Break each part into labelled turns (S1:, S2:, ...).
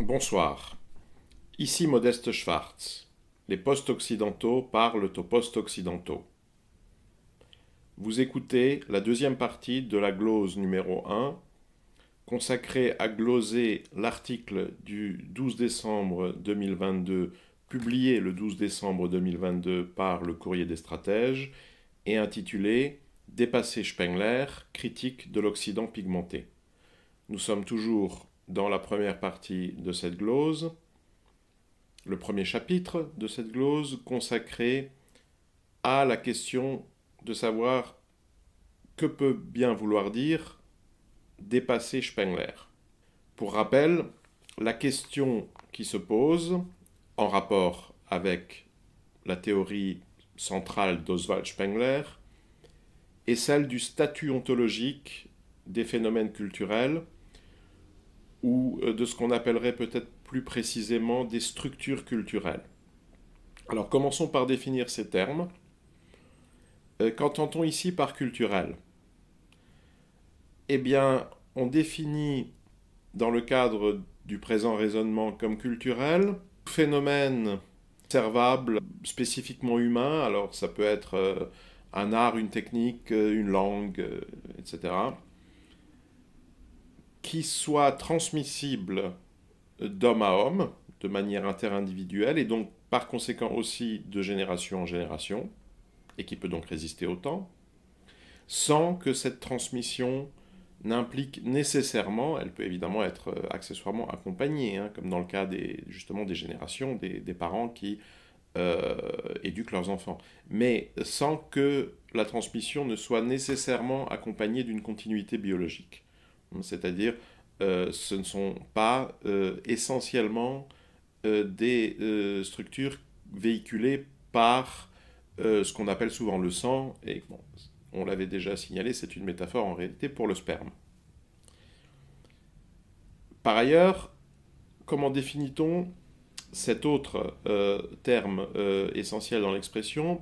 S1: Bonsoir. Ici Modeste Schwartz. Les postes occidentaux parlent aux postes occidentaux. Vous écoutez la deuxième partie de la glose numéro 1, consacrée à gloser l'article du 12 décembre 2022, publié le 12 décembre 2022 par le Courrier des Stratèges, et intitulé Dépasser Spengler, critique de l'Occident pigmenté. Nous sommes toujours dans la première partie de cette glose, le premier chapitre de cette glose consacré à la question de savoir que peut bien vouloir dire dépasser Spengler. Pour rappel, la question qui se pose en rapport avec la théorie centrale d'Oswald Spengler est celle du statut ontologique des phénomènes culturels ou euh, de ce qu'on appellerait peut-être plus précisément des structures culturelles. Alors commençons par définir ces termes. Euh, Qu'entend-on ici par culturel Eh bien, on définit dans le cadre du présent raisonnement comme culturel phénomène observable spécifiquement humain, alors ça peut être euh, un art, une technique, une langue, etc qui soit transmissible d'homme à homme, de manière interindividuelle, et donc par conséquent aussi de génération en génération, et qui peut donc résister au temps, sans que cette transmission n'implique nécessairement, elle peut évidemment être euh, accessoirement accompagnée, hein, comme dans le cas des, justement des générations, des, parents qui euh, éduquent leurs enfants, mais sans que la transmission ne soit nécessairement accompagnée d'une continuité biologique. C'est-à-dire, euh, ce ne sont pas euh, essentiellement euh, des structures véhiculées par ce qu'on appelle souvent le sang, et on l'avait déjà signalé, c'est une métaphore en réalité pour le sperme. Par ailleurs, comment définit-on cet autre terme essentiel dans l'expression,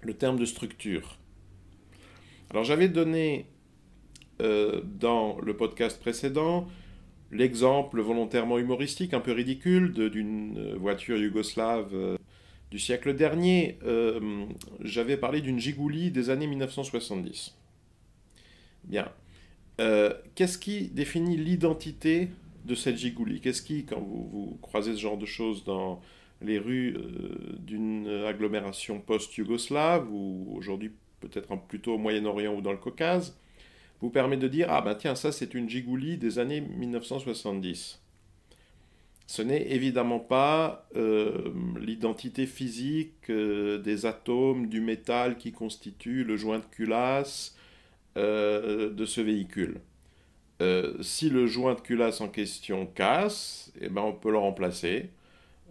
S1: le terme de structure Alors j'avais donné euh, dans le podcast précédent l'exemple volontairement humoristique, un peu ridicule, d'une voiture yougoslave euh, du siècle dernier. Euh, j'avais parlé d'une gigouli des années 1970. Bien. Qu'est-ce qui définit l'identité de cette gigouli Qu'est-ce qui, quand vous, vous, croisez ce genre de choses dans les rues d'une agglomération post-yougoslave, ou aujourd'hui peut-être plutôt au Moyen-Orient ou dans le Caucase, vous permet de dire Ah ben tiens, ça c'est une gigoulie des années 1970. Ce n'est évidemment pas euh, l'identité physique euh, des atomes, du métal qui constitue le joint de culasse euh, de ce véhicule. si le joint de culasse en question casse, eh ben on peut le remplacer.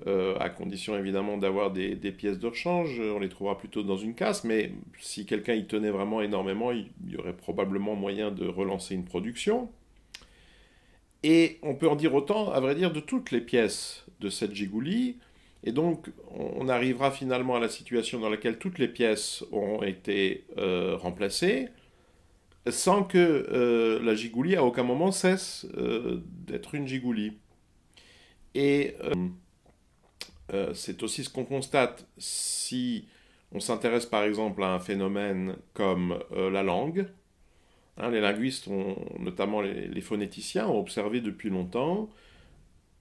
S1: Euh, à condition évidemment d'avoir des, pièces de rechange. Euh, on les trouvera plutôt dans une casse, mais si quelqu'un y tenait vraiment énormément, il y aurait probablement moyen de relancer une production. Et on peut en dire autant, à vrai dire, de toutes les pièces de cette gigouli. Et donc, on arrivera finalement à la situation dans laquelle toutes les pièces ont été euh, remplacées, sans que la gigouli à aucun moment cesse d'être une gigouli. Et euh, c'est aussi ce qu'on constate si on s'intéresse par exemple à un phénomène comme euh, la langue. Hein, les linguistes, notamment les, phonéticiens, ont observé depuis longtemps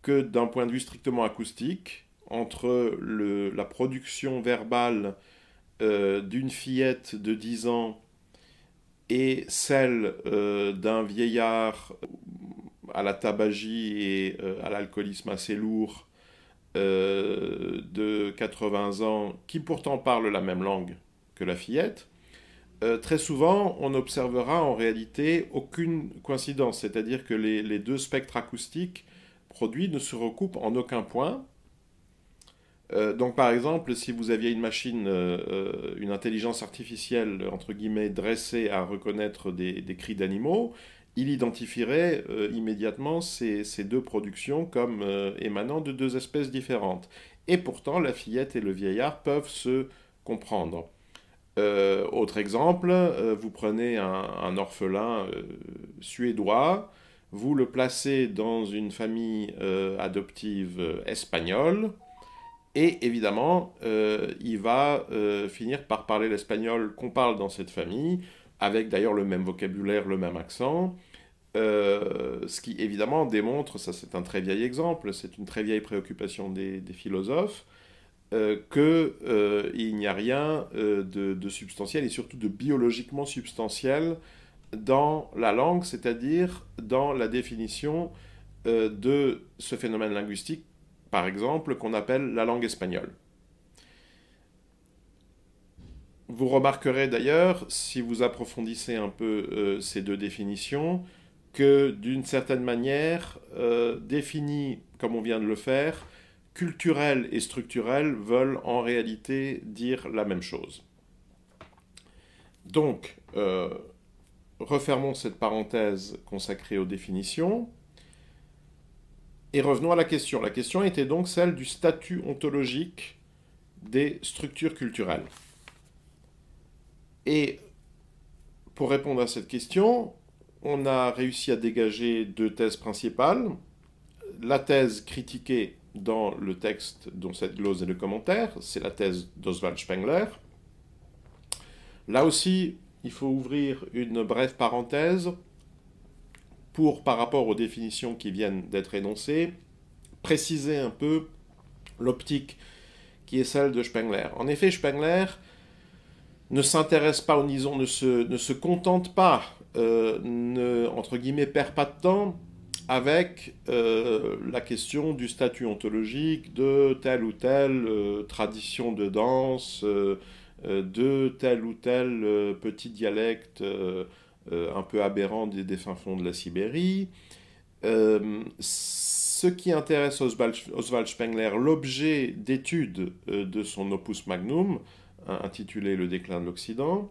S1: que d'un point de vue strictement acoustique, entre la production verbale euh, d'une fillette de 10 ans et celle d'un vieillard à la tabagie et à l'alcoolisme assez lourd, euh, de 80 ans qui pourtant parle la même langue que la fillette, euh, très souvent, on n'observera en réalité aucune coïncidence, c'est-à-dire que les, deux spectres acoustiques produits ne se recoupent en aucun point. Euh, donc par exemple, si vous aviez une machine, une intelligence artificielle, entre guillemets, dressée à reconnaître des cris d'animaux, il identifierait euh, immédiatement ces, deux productions comme euh, émanant de deux espèces différentes. Et pourtant, la fillette et le vieillard peuvent se comprendre. Euh, autre exemple, vous prenez un orphelin suédois, vous le placez dans une famille adoptive espagnole, et évidemment, il va finir par parler l'espagnol qu'on parle dans cette famille, avec d'ailleurs le même vocabulaire, le même accent. Euh, ce qui évidemment démontre, ça c'est un très vieil exemple, c'est une très vieille préoccupation des, philosophes, euh, qu'il euh, n'y a rien de, substantiel et surtout de biologiquement substantiel dans la langue, c'est-à-dire dans la définition de ce phénomène linguistique, par exemple, qu'on appelle la langue espagnole. Vous remarquerez d'ailleurs, si vous approfondissez un peu euh, ces deux définitions, que d'une certaine manière, euh, définies comme on vient de le faire, culturel et structurel veulent en réalité dire la même chose. Donc, euh, refermons cette parenthèse consacrée aux définitions et revenons à la question. La question était donc celle du statut ontologique des structures culturelles. Et pour répondre à cette question, on a réussi à dégager deux thèses principales. La thèse critiquée dans le texte dont cette glose est le commentaire, c'est la thèse d'Oswald Spengler. Là aussi, il faut ouvrir une brève parenthèse pour, par rapport aux définitions qui viennent d'être énoncées, préciser un peu l'optique qui est celle de Spengler. En effet, Spengler ne s'intéresse pas au ne se, contente pas, euh, ne, entre guillemets, perd pas de temps avec euh, la question du statut ontologique de telle ou telle euh, tradition de danse, de tel ou tel petit dialecte un peu aberrant des, défunts fins fonds de la Sibérie. ce qui intéresse Oswald, Oswald Spengler, l'objet d'étude de son opus magnum, Hein, intitulé Le déclin de l'Occident.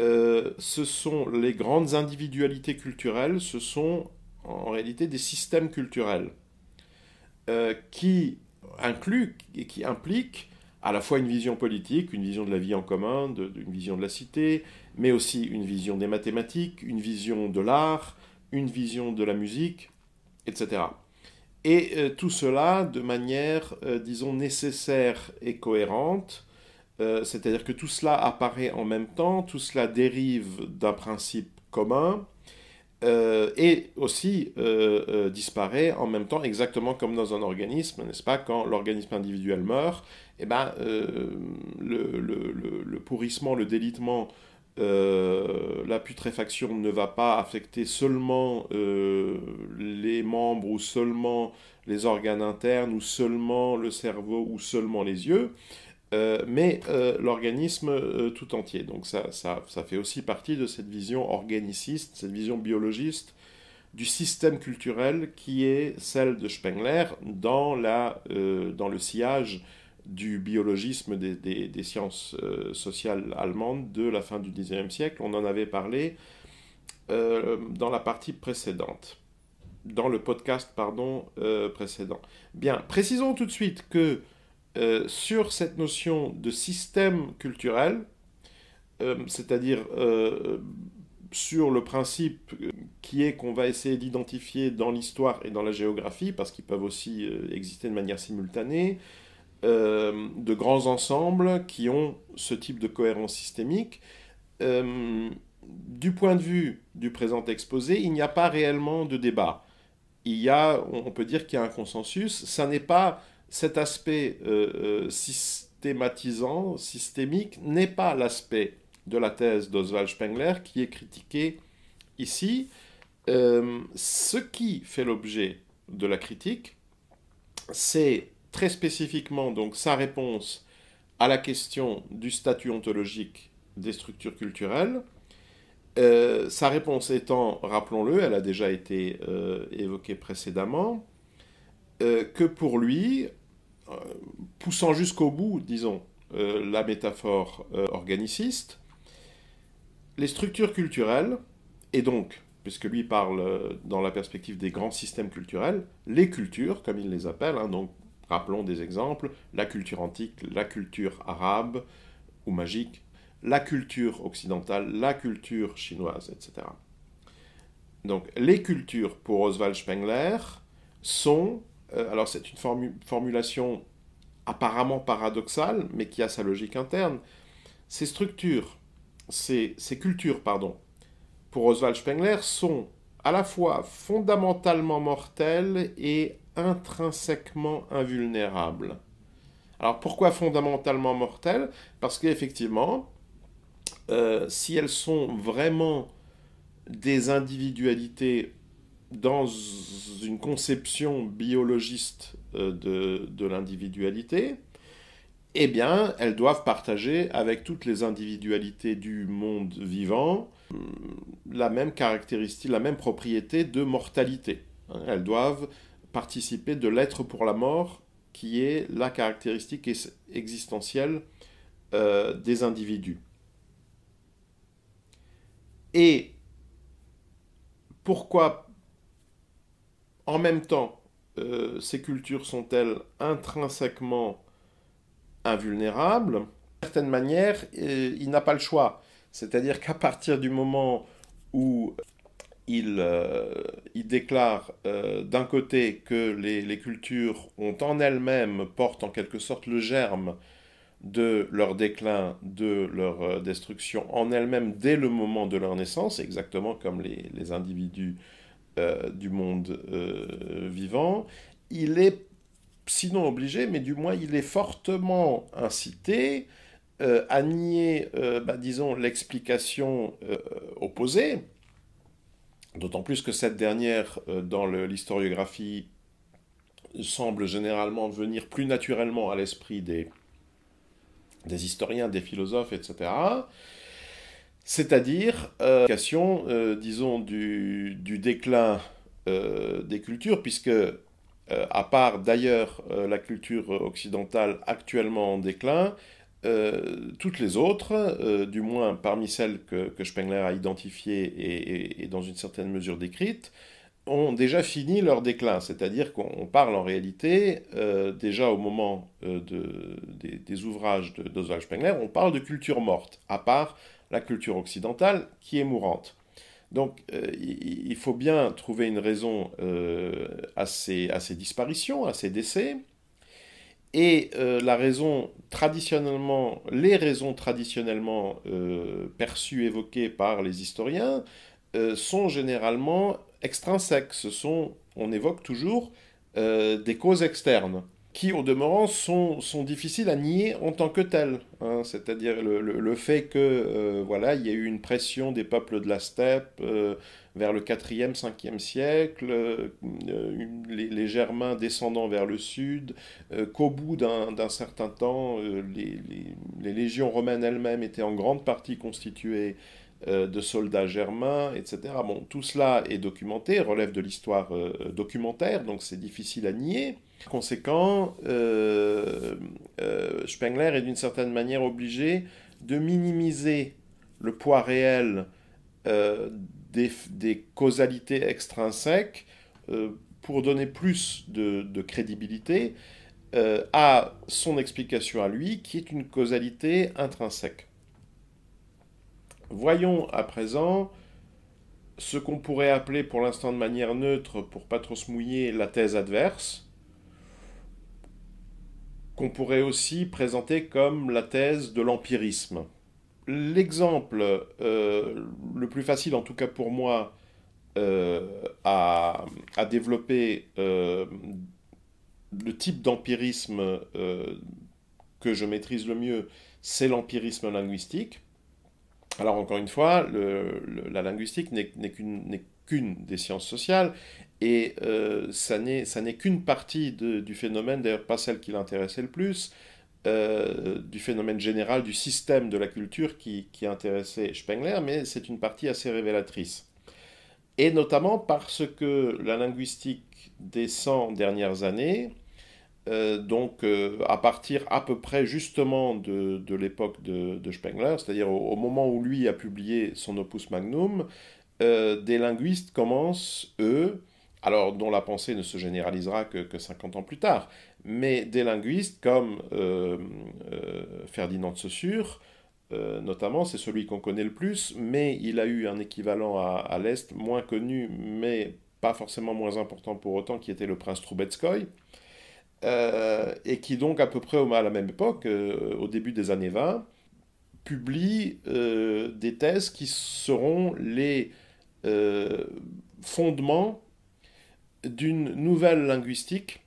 S1: Euh, ce sont les grandes individualités culturelles, ce sont en réalité des systèmes culturels euh, qui incluent et qui impliquent à la fois une vision politique, une vision de la vie en commun, une vision de la cité, mais aussi une vision des mathématiques, une vision de l'art, une vision de la musique, etc. Et euh, tout cela de manière, disons, nécessaire et cohérente, euh, c'est-à-dire que tout cela apparaît en même temps, tout cela dérive d'un principe commun euh, et aussi euh, disparaît en même temps, exactement comme dans un organisme, n'est-ce pas Quand l'organisme individuel meurt, eh ben, le, pourrissement, le délitement la putréfaction ne va pas affecter seulement les membres ou seulement les organes internes ou seulement le cerveau ou seulement les yeux, euh, mais euh, l'organisme euh, tout entier. Donc ça, ça, ça, fait aussi partie de cette vision organiciste, cette vision biologiste du système culturel qui est celle de Spengler dans, la, dans le sillage du biologisme des, des, des sciences sociales allemandes de la fin du XIXe siècle. On en avait parlé dans la partie précédente, dans le podcast pardon, précédent. Bien, précisons tout de suite que euh, sur cette notion de système culturel, euh, c'est-à-dire euh, sur le principe qui est qu'on va essayer d'identifier dans l'histoire et dans la géographie, parce qu'ils peuvent aussi exister de manière simultanée, de grands ensembles qui ont ce type de cohérence systémique. du point de vue du présent exposé, il n'y a pas réellement de débat. Il y a, on peut dire qu'il y a un consensus. Ça n'est pas cet aspect euh, euh, systématisant, systémique, n'est pas l'aspect de la thèse d'Oswald Spengler qui est critiqué ici. Euh, ce qui fait l'objet de la critique, c'est très spécifiquement donc sa réponse à la question du statut ontologique des structures culturelles. sa réponse étant, rappelons-le, elle a déjà été évoquée précédemment, que pour lui, euh, poussant jusqu'au bout, disons, euh, la métaphore euh, organiciste, les structures culturelles, et donc, puisque lui parle dans la perspective des grands systèmes culturels, les cultures, comme il les appelle, hein, donc rappelons des exemples, la culture antique, la culture arabe ou magique, la culture occidentale, la culture chinoise, etc. Donc les cultures, pour Oswald Spengler, sont euh, alors c'est une formulation apparemment paradoxale, mais qui a sa logique interne, ces structures, ces, cultures, pardon, pour Oswald Spengler, sont à la fois fondamentalement mortelles et intrinsèquement invulnérables. Alors pourquoi fondamentalement mortelles Parce qu'effectivement, euh, si elles sont vraiment des individualités dans une conception biologiste euh, de, de l'individualité, eh bien, elles doivent partager avec toutes les individualités du monde vivant hum, la même caractéristique, la même propriété de mortalité. Elles doivent participer de l'être pour la mort, qui est la caractéristique existentielle euh, des individus. Et pourquoi en même temps, euh, ces cultures sont-elles intrinsèquement invulnérables D'une certaine manière, euh, il n'a pas le choix. C'est-à-dire qu'à partir du moment où il, euh, déclare d'un côté que les, cultures ont en elles-mêmes, portent en quelque sorte le germe de leur déclin, de leur destruction en elles-mêmes dès le moment de leur naissance, exactement comme les individus euh, du monde euh, vivant, il est, sinon obligé, mais du moins il est fortement incité euh, à nier, bah, disons, l'explication opposée, d'autant plus que cette dernière, dans l'historiographie, semble généralement venir plus naturellement à l'esprit des historiens, des philosophes, etc c'est-à-dire euh, euh, disons, du, déclin euh, des cultures, puisque euh, à part d'ailleurs la culture occidentale actuellement en déclin, toutes les autres, du moins parmi celles que, Spengler a identifiées et, dans une certaine mesure décrites, ont déjà fini leur déclin, c'est-à-dire qu'on parle en réalité, déjà au moment de, des, ouvrages d'Oswald Spengler, on parle de culture morte, à part la culture occidentale qui est mourante. Donc euh, il faut bien trouver une raison euh, à, ces, disparitions, à ces décès. Et euh, la raison traditionnellement, les raisons traditionnellement perçues, évoquées par les historiens, sont généralement extrinsèques. Ce sont, on évoque toujours des causes externes qui, au demeurant, sont, difficiles à nier en tant que telles. Hein. C'est-à-dire le, fait que, euh, voilà, il y a eu une pression des peuples de la steppe euh, vers le 4e, 5e siècle, euh, les, Germains descendant vers le sud, qu'au bout d'un certain temps, les, légions romaines elles-mêmes étaient en grande partie constituées de soldats germains, etc. Bon, tout cela est documenté, relève de l'histoire documentaire, donc c'est difficile à nier. Conséquent, euh, euh, Spengler est d'une certaine manière obligé de minimiser le poids réel euh, des, causalités extrinsèques pour donner plus de, de crédibilité à son explication à lui, qui est une causalité intrinsèque. Voyons à présent ce qu'on pourrait appeler pour l'instant de manière neutre, pour pas trop se mouiller, la thèse adverse qu'on pourrait aussi présenter comme la thèse de l'empirisme. L'exemple euh, le plus facile, en tout cas pour moi, euh, à, développer euh, le type d'empirisme que je maîtrise le mieux, c'est l'empirisme linguistique. Alors encore une fois, la linguistique n'est qu'une des sciences sociales et euh, ça n'est qu'une partie du phénomène, d'ailleurs pas celle qui l'intéressait le plus, euh, du phénomène général, du système de la culture qui, qui intéressait Spengler, mais c'est une partie assez révélatrice. Et notamment parce que la linguistique des 100 dernières années, euh, donc à partir à peu près justement de, de l'époque de, Spengler, c'est-à-dire au, moment où lui a publié son opus magnum, des linguistes commencent, eux, alors dont la pensée ne se généralisera que, 50 ans plus tard. Mais des linguistes comme euh, euh, Ferdinand de Saussure, euh, notamment, c'est celui qu'on connaît le plus, mais il a eu un équivalent à, l'Est, moins connu, mais pas forcément moins important pour autant, qui était le prince Troubetskoy, et qui donc à peu près à la même époque, au début des années 20, publie des thèses qui seront les fondements d'une nouvelle linguistique.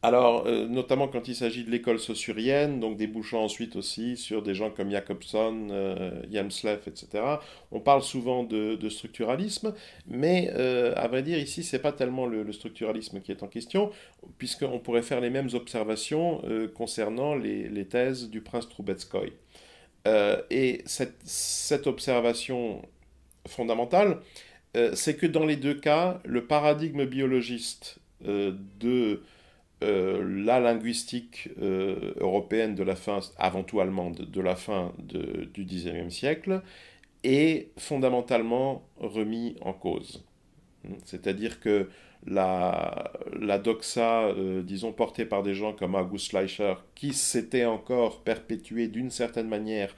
S1: Alors, euh, notamment quand il s'agit de l'école saussurienne, donc débouchant ensuite aussi sur des gens comme Jacobson, euh, etc. On parle souvent de, structuralisme, mais euh, à vrai dire, ici, c'est pas tellement le, structuralisme qui est en question, puisqu'on pourrait faire les mêmes observations euh, concernant les, thèses du prince Trubetskoy. et cette, cette observation fondamentale, euh, c'est que dans les deux cas, le paradigme biologiste euh, de euh, la linguistique européenne de la fin, avant tout allemande, de la fin du XIXe siècle, est fondamentalement remis en cause. Hmm. C'est-à-dire que la, doxa, disons, portée par des gens comme August Schleicher, qui s'était encore perpétuée d'une certaine manière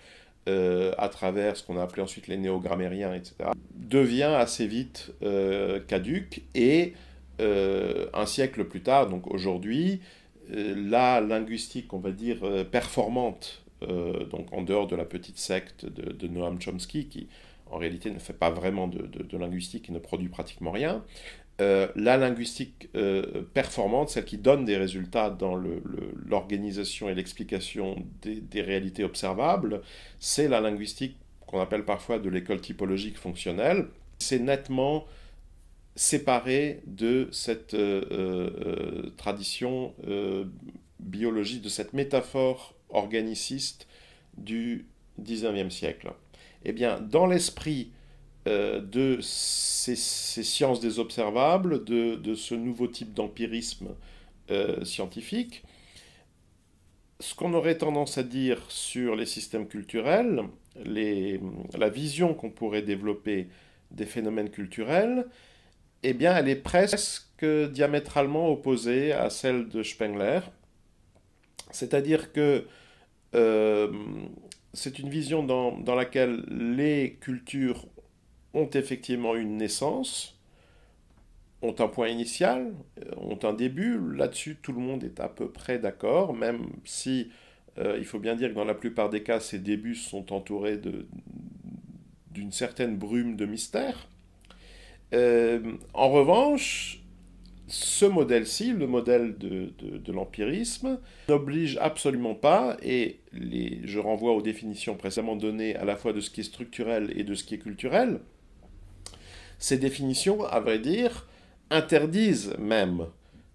S1: euh, à travers ce qu'on a appelé ensuite les néogrammériens, etc., devient assez vite caduc euh, caduque et euh, un siècle plus tard, donc aujourd'hui, la linguistique, on va dire, performante, donc en dehors de la petite secte de, Noam Chomsky, qui en réalité ne fait pas vraiment de linguistique et ne produit pratiquement rien, euh, la linguistique euh, performante, celle qui donne des résultats dans l'organisation et l'explication des, réalités observables, c'est la linguistique qu'on appelle parfois de l'école typologique fonctionnelle. C'est nettement séparé de cette euh, tradition biologique, de cette métaphore organiciste du 19e siècle. Eh bien, dans l'esprit euh, de ces, sciences des observables, de, ce nouveau type d'empirisme euh, scientifique. Ce qu'on aurait tendance à dire sur les systèmes culturels, les, la vision qu'on pourrait développer des phénomènes culturels, eh bien, elle est presque diamétralement opposée à celle de Spengler. C'est-à-dire que euh, c'est une vision dans, dans, laquelle les cultures ont effectivement une naissance, ont un point initial, euh, ont un début. Là-dessus, tout le monde est à peu près d'accord, même si euh, il faut bien dire que dans la plupart des cas, ces débuts sont entourés d'une certaine brume de mystère. Euh, en revanche, ce modèle-ci, le modèle de, l'empirisme, n'oblige absolument pas, et je renvoie aux définitions précédemment données à la fois de ce qui est structurel et de ce qui est culturel, ces définitions, à vrai dire, interdisent même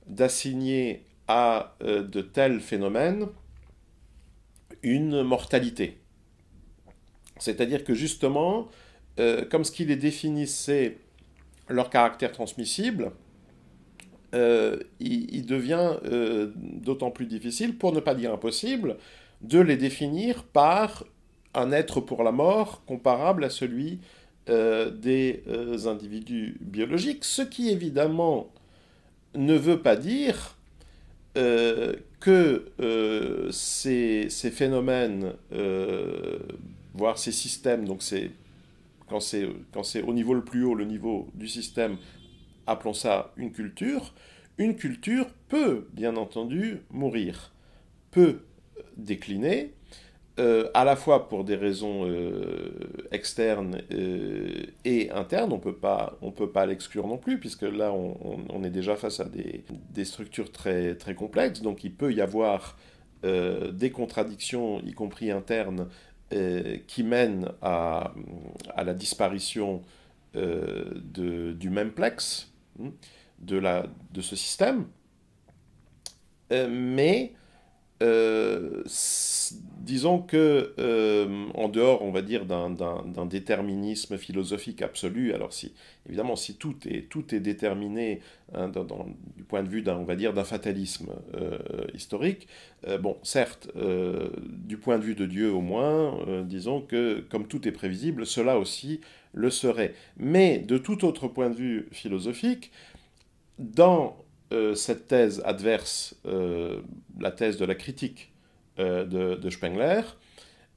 S1: d'assigner à euh, de tels phénomènes une mortalité. C'est-à-dire que justement, euh, comme ce qui les définissait leur caractère transmissible, euh, il, devient d'autant plus difficile, pour ne pas dire impossible, de les définir par un être pour la mort comparable à celui euh, des euh, individus biologiques, ce qui évidemment ne veut pas dire euh, que ces, phénomènes, voire ces systèmes, donc c'est quand c'est au niveau le plus haut, le niveau du système, appelons ça une culture, une culture peut bien entendu mourir, peut décliner, euh, à la fois pour des raisons euh, externes euh, et internes, on ne peut pas l'exclure non plus, puisque là, on, est déjà face à des, structures très, complexes, donc il peut y avoir des contradictions, y compris internes, qui mènent à, la disparition du même plex, hein, de, de ce système. mais euh, disons que, euh, en dehors, on va dire, d'un déterminisme philosophique absolu, alors si, évidemment, si tout est, tout est déterminé hein, du point de vue d'un, on va dire, d'un fatalisme euh, historique, bon, certes, du point de vue de Dieu au moins, disons que, comme tout est prévisible, cela aussi le serait. Mais de tout autre point de vue philosophique, dans euh, cette thèse adverse, euh, la thèse de la critique euh, de, Spengler,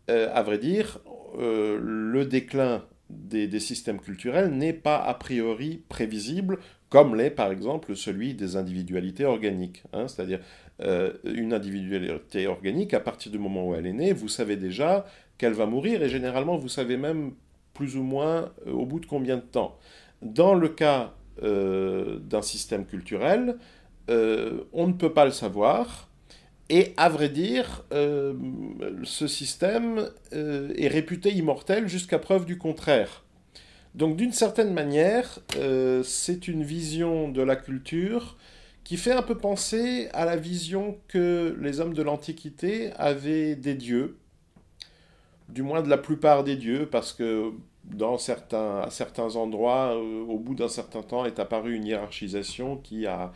S1: à vrai dire, le déclin des, des, systèmes culturels n'est pas a priori prévisible, comme l'est par exemple celui des individualités organiques. Hein. C'est-à-dire, une individualité organique, à partir du moment où elle est née, vous savez déjà qu'elle va mourir, et généralement vous savez même plus ou moins au bout de combien de temps. Dans le cas euh, d'un système culturel, euh, on ne peut pas le savoir. Et à vrai dire, euh, ce système est réputé immortel jusqu'à preuve du contraire. Donc d'une certaine manière, c'est une vision de la culture qui fait un peu penser à la vision que les hommes de l'Antiquité avaient des dieux, du moins de la plupart des dieux, parce que dans certains, à certains endroits, euh, au bout d'un certain temps, est apparue une hiérarchisation qui a,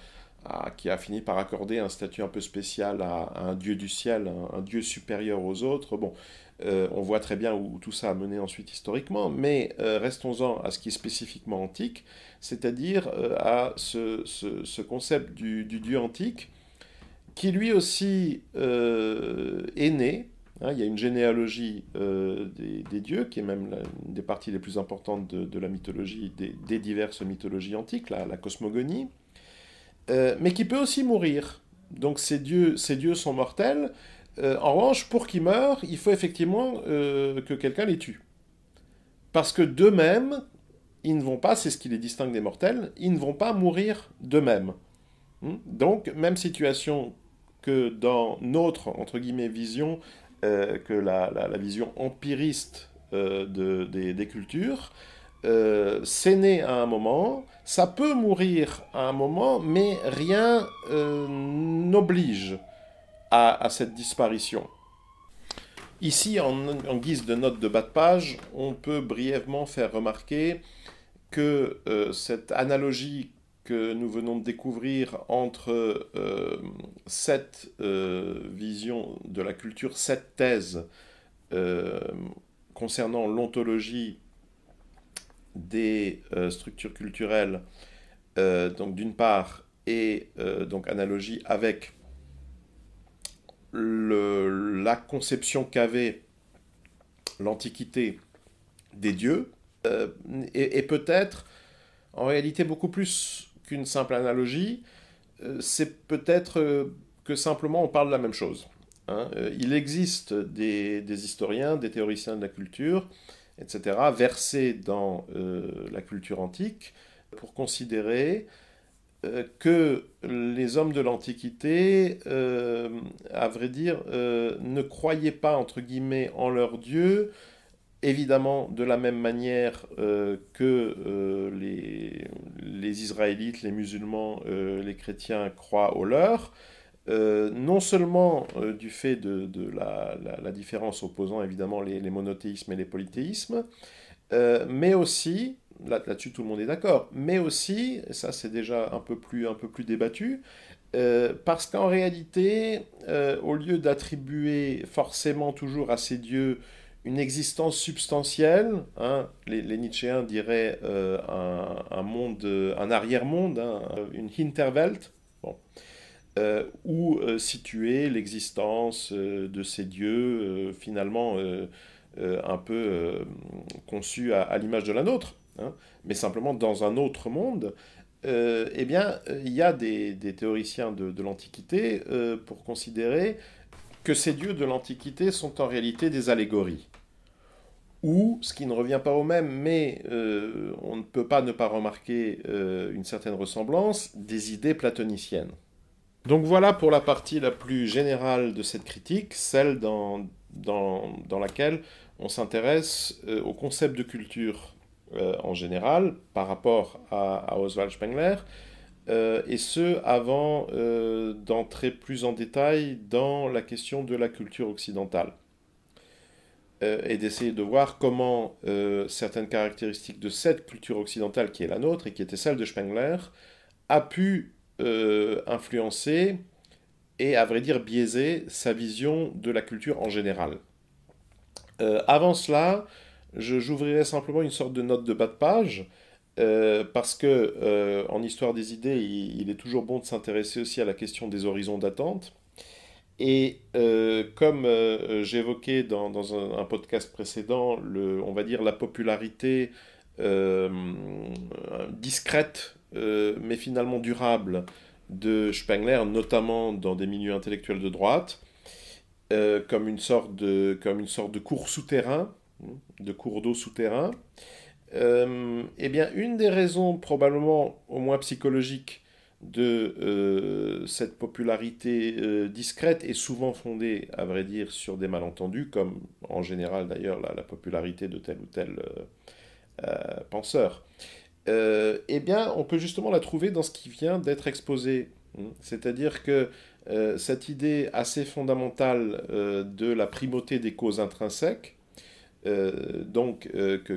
S1: qui a fini par accorder un statut un peu spécial à, un dieu du ciel, un, dieu supérieur aux autres. Bon, euh, on voit très bien où tout ça a mené ensuite historiquement, mais euh, restons-en à ce qui est spécifiquement antique, c'est-à-dire à ce, concept du, dieu antique, qui lui aussi est né Hein, il y a une généalogie euh, des, dieux, qui est même l'une des parties les plus importantes de, la mythologie, des, diverses mythologies antiques, la, cosmogonie, euh, mais qui peut aussi mourir. Donc ces dieux, ces dieux sont mortels. Euh, en revanche, pour qu'ils meurent, il faut effectivement que quelqu'un les tue. Parce que d'eux-mêmes, ils ne vont pas, c'est ce qui les distingue des mortels, ils ne vont pas mourir d'eux-mêmes. Hmm? Donc, même situation que dans notre, entre guillemets, vision euh, que la, la, vision empiriste euh, de, des, des, cultures, euh, c'est né à un moment, ça peut mourir à un moment, mais rien euh, n'oblige à, à, cette disparition. Ici, en, en, guise de note de bas de page, on peut brièvement faire remarquer que cette analogie que nous venons de découvrir entre cette euh, euh, vision de la culture, cette thèse euh, concernant l'ontologie des structures culturelles, donc d'une part, et donc analogie avec la conception qu'avait l'Antiquité des dieux, et peut-être en réalité beaucoup plus qu'une simple analogie, euh, c'est peut-être euh, que simplement on parle de la même chose. Hein. Euh, il existe des, historiens, des théoriciens de la culture, etc., versés dans la culture antique, pour considérer que les hommes de l'Antiquité, à vrai dire, ne croyaient pas, entre guillemets, en leur Dieu, évidemment de la même manière euh, que euh, les, Israélites, les musulmans, euh, les chrétiens croient au leur, non seulement du fait de, la, différence opposant évidemment les, monothéismes et les polythéismes, mais aussi, là-dessus tout le monde est d'accord, mais aussi, ça c'est déjà un peu plus, un peu plus débattu, parce qu'en réalité, au lieu d'attribuer forcément toujours à ces dieux une existence substantielle. Hein. les, les diraient euh, un, monde, un arrière-monde, hein, une Hinterwelt, euh, où euh, situer l'existence de ces dieux, finalement un peu conçus à, l'image de la nôtre, hein. mais simplement dans un autre monde. eh bien, il y a des, théoriciens de l'Antiquité pour considérer que ces dieux de l'Antiquité sont en réalité des allégories ou, ce qui ne revient pas au même, mais euh, on ne peut pas ne pas remarquer euh, une certaine ressemblance, des idées platoniciennes. Donc voilà pour la partie la plus générale de cette critique, celle dans, laquelle on s'intéresse euh, au concept de culture en général par rapport à Oswald Spengler, et ce avant d'entrer plus en détail dans la question de la culture occidentale. Euh, et d'essayer de voir comment euh, certaines caractéristiques de cette culture occidentale qui est la nôtre et qui était celle de Spengler a pu euh, influencer et à vrai dire biaiser sa vision de la culture en général. avant cela, j'ouvrirai simplement une sorte de note de bas de page parce que en histoire des idées, il, est toujours bon de s'intéresser aussi à la question des horizons d'attente. Et euh, comme euh, euh, j'évoquais dans, un, podcast précédent, le, on va dire la popularité discrète, mais finalement durable, de Spengler, notamment dans des milieux intellectuels de droite, comme, une sorte de, comme une sorte de cours souterrain, hein, de cours d'eau souterrain, et eh bien, une des raisons probablement au moins psychologiques de euh, cette popularité euh, discrète et souvent fondée, à vrai dire, sur des malentendus, comme en général d'ailleurs la, popularité de tel ou tel euh, penseur, eh bien on peut justement la trouver dans ce qui vient d'être exposé. Hmm. C'est-à-dire que cette idée assez fondamentale de la primauté des causes intrinsèques, donc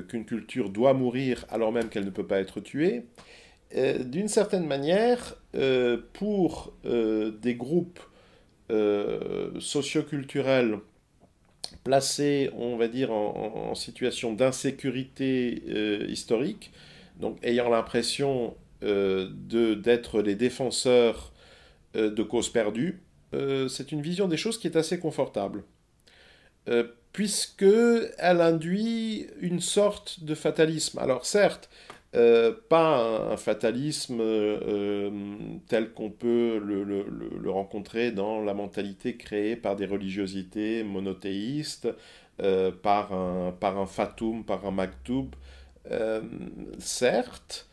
S1: qu'une culture doit mourir alors même qu'elle ne peut pas être tuée, euh, d'une certaine manière, euh, pour euh, des groupes socioculturels placés, on va dire, en, situation d'insécurité historique, donc ayant l'impression d'être les défenseurs de causes perdues, c'est une vision des choses qui est assez confortable puisque elle induit une sorte de fatalisme. Alors certes, euh, pas un, fatalisme euh, tel qu'on peut le, rencontrer dans la mentalité créée par des religiosités monothéistes, euh, par, un, par un fatum, par un maktoub, certes,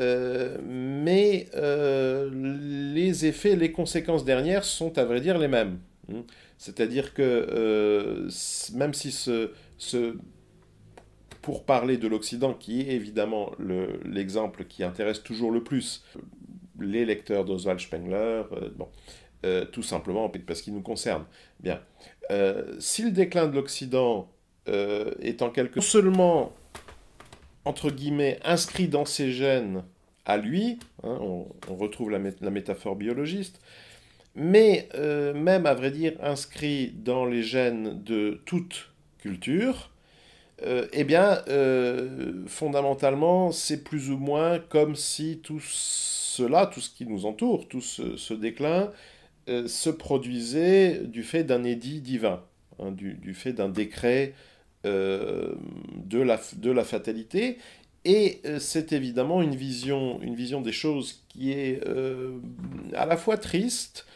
S1: mais les effets, les conséquences dernières sont à vrai dire les mêmes. Hmm. C'est-à-dire que même si ce, ce pour parler de l'Occident, qui est évidemment l'exemple qui intéresse toujours le plus euh, les lecteurs d'Oswald Spengler, euh, bon, euh, tout simplement parce qu'il nous concerne. Bien. si le déclin de l'Occident est en quelque sorte seulement, entre guillemets, inscrit dans ses gènes à lui, hein, on, retrouve la, la, métaphore biologiste, mais même à vrai dire inscrit dans les gènes de toute culture, euh, eh bien, euh, fondamentalement, c'est plus ou moins comme si tout cela, tout ce qui nous entoure, tout ce, déclin, euh, se produisait du fait d'un édit divin, hein, du, fait d'un décret de, la, de la fatalité. Et c'est évidemment une vision, une vision des choses qui est à la fois triste,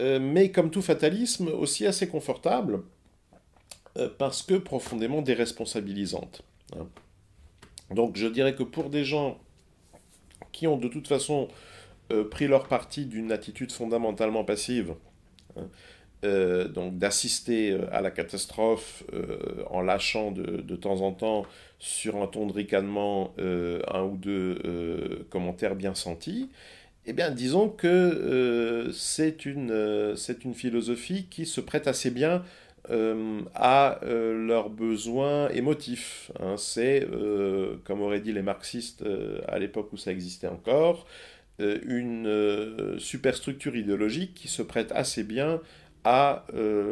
S1: mais comme tout fatalisme, aussi assez confortable euh, parce que profondément déresponsabilisante. Hein. Donc je dirais que pour des gens qui ont de toute façon euh, pris leur parti d'une attitude fondamentalement passive, hein, euh, donc d'assister à la catastrophe en lâchant de, temps en temps sur un ton de ricanement un ou deux commentaires bien sentis, eh bien disons que c'est une philosophie qui se prête assez bien euh, à euh, leurs besoins émotifs. Hein. C'est, euh, comme auraient dit les marxistes à l'époque où ça existait encore, une superstructure idéologique qui se prête assez bien à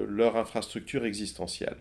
S1: leur infrastructure existentielle.